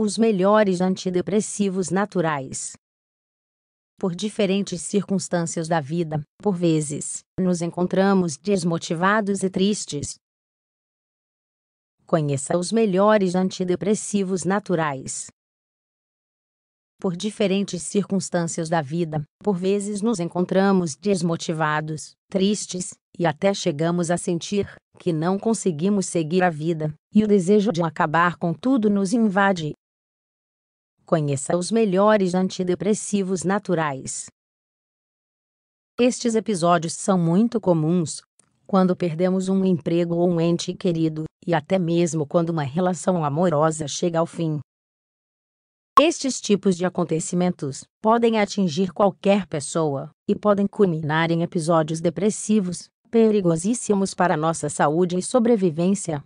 os melhores antidepressivos naturais. Por diferentes circunstâncias da vida, por vezes, nos encontramos desmotivados e tristes. Conheça os melhores antidepressivos naturais. Por diferentes circunstâncias da vida, por vezes nos encontramos desmotivados, tristes, e até chegamos a sentir que não conseguimos seguir a vida, e o desejo de acabar com tudo nos invade. Conheça os melhores antidepressivos naturais. Estes episódios são muito comuns quando perdemos um emprego ou um ente querido, e até mesmo quando uma relação amorosa chega ao fim. Estes tipos de acontecimentos podem atingir qualquer pessoa e podem culminar em episódios depressivos, perigosíssimos para nossa saúde e sobrevivência.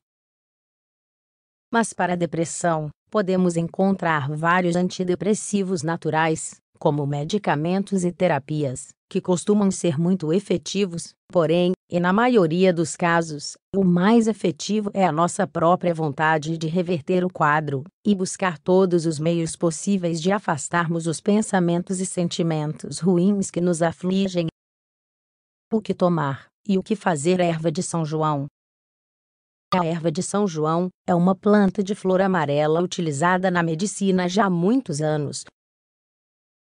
Mas para a depressão, podemos encontrar vários antidepressivos naturais, como medicamentos e terapias, que costumam ser muito efetivos, porém, e na maioria dos casos, o mais efetivo é a nossa própria vontade de reverter o quadro e buscar todos os meios possíveis de afastarmos os pensamentos e sentimentos ruins que nos afligem. O que tomar e o que fazer erva de São João a erva de São João é uma planta de flor amarela utilizada na medicina já há muitos anos.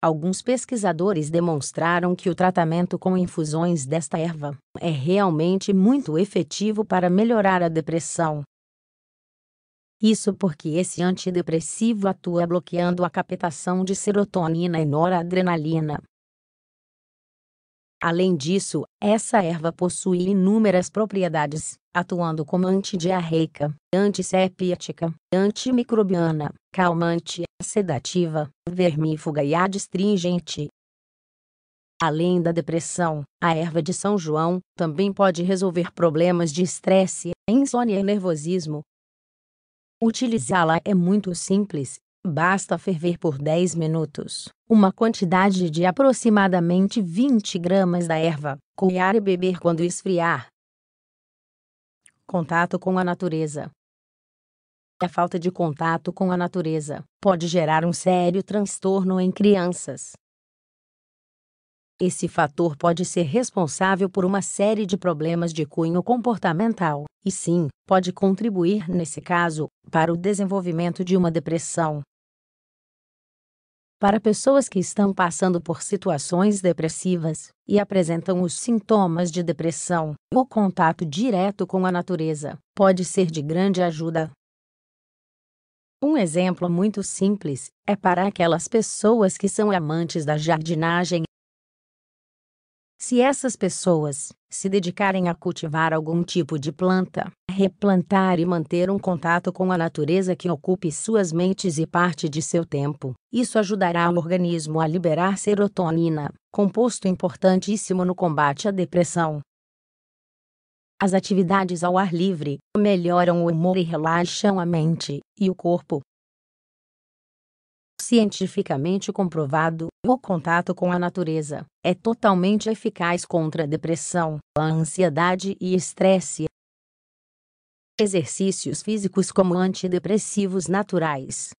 Alguns pesquisadores demonstraram que o tratamento com infusões desta erva é realmente muito efetivo para melhorar a depressão. Isso porque esse antidepressivo atua bloqueando a captação de serotonina e noradrenalina, Além disso, essa erva possui inúmeras propriedades, atuando como antidiarreica, antissepética, antimicrobiana, calmante, sedativa, vermífuga e adstringente. Além da depressão, a erva de São João também pode resolver problemas de estresse, insônia e nervosismo. Utilizá-la é muito simples Basta ferver por 10 minutos uma quantidade de aproximadamente 20 gramas da erva, coiar e beber quando esfriar. Contato com a natureza. A falta de contato com a natureza pode gerar um sério transtorno em crianças. Esse fator pode ser responsável por uma série de problemas de cunho comportamental, e sim, pode contribuir, nesse caso, para o desenvolvimento de uma depressão, para pessoas que estão passando por situações depressivas e apresentam os sintomas de depressão, o contato direto com a natureza pode ser de grande ajuda. Um exemplo muito simples é para aquelas pessoas que são amantes da jardinagem. Se essas pessoas se dedicarem a cultivar algum tipo de planta, replantar e manter um contato com a natureza que ocupe suas mentes e parte de seu tempo. Isso ajudará o organismo a liberar serotonina, composto importantíssimo no combate à depressão. As atividades ao ar livre melhoram o humor e relaxam a mente e o corpo. Cientificamente comprovado, o contato com a natureza é totalmente eficaz contra a depressão, a ansiedade e estresse, Exercícios físicos como antidepressivos naturais.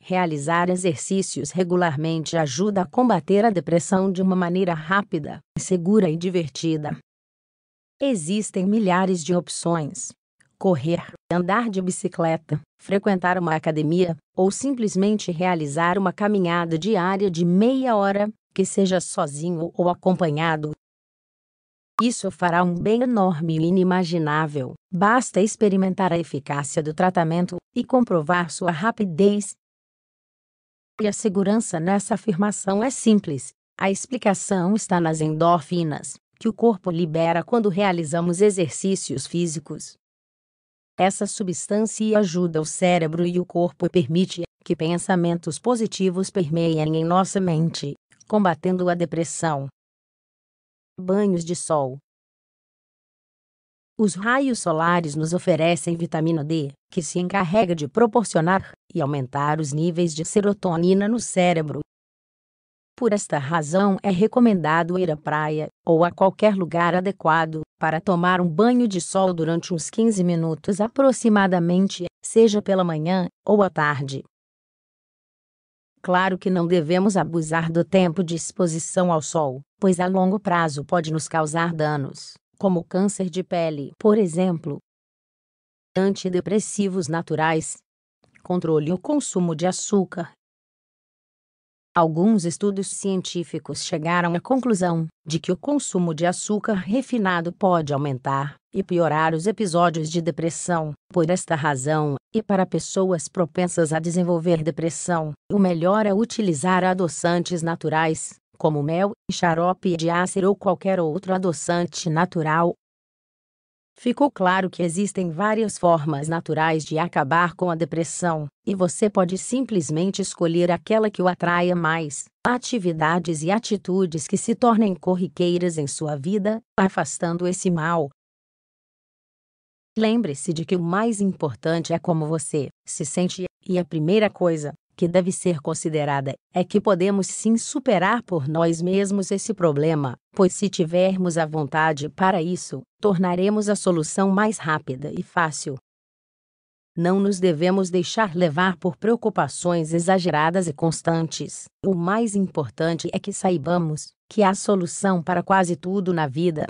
Realizar exercícios regularmente ajuda a combater a depressão de uma maneira rápida, segura e divertida. Existem milhares de opções. Correr, andar de bicicleta, frequentar uma academia ou simplesmente realizar uma caminhada diária de meia hora, que seja sozinho ou acompanhado, isso fará um bem enorme e inimaginável. Basta experimentar a eficácia do tratamento e comprovar sua rapidez. E a segurança nessa afirmação é simples. A explicação está nas endorfinas, que o corpo libera quando realizamos exercícios físicos. Essa substância ajuda o cérebro e o corpo e permite que pensamentos positivos permeiem em nossa mente, combatendo a depressão, banhos de sol. Os raios solares nos oferecem vitamina D, que se encarrega de proporcionar e aumentar os níveis de serotonina no cérebro. Por esta razão, é recomendado ir à praia ou a qualquer lugar adequado para tomar um banho de sol durante uns 15 minutos aproximadamente, seja pela manhã ou à tarde. Claro que não devemos abusar do tempo de exposição ao sol, pois a longo prazo pode nos causar danos, como câncer de pele, por exemplo. Antidepressivos naturais. Controle o consumo de açúcar, Alguns estudos científicos chegaram à conclusão de que o consumo de açúcar refinado pode aumentar e piorar os episódios de depressão. Por esta razão, e para pessoas propensas a desenvolver depressão, o melhor é utilizar adoçantes naturais, como mel xarope de ácido ou qualquer outro adoçante natural, Ficou claro que existem várias formas naturais de acabar com a depressão, e você pode simplesmente escolher aquela que o atraia mais. Atividades e atitudes que se tornem corriqueiras em sua vida, afastando esse mal. Lembre-se de que o mais importante é como você se sente, e a primeira coisa que deve ser considerada é que podemos sim superar por nós mesmos esse problema, pois se tivermos a vontade para isso, tornaremos a solução mais rápida e fácil. Não nos devemos deixar levar por preocupações exageradas e constantes. O mais importante é que saibamos que há solução para quase tudo na vida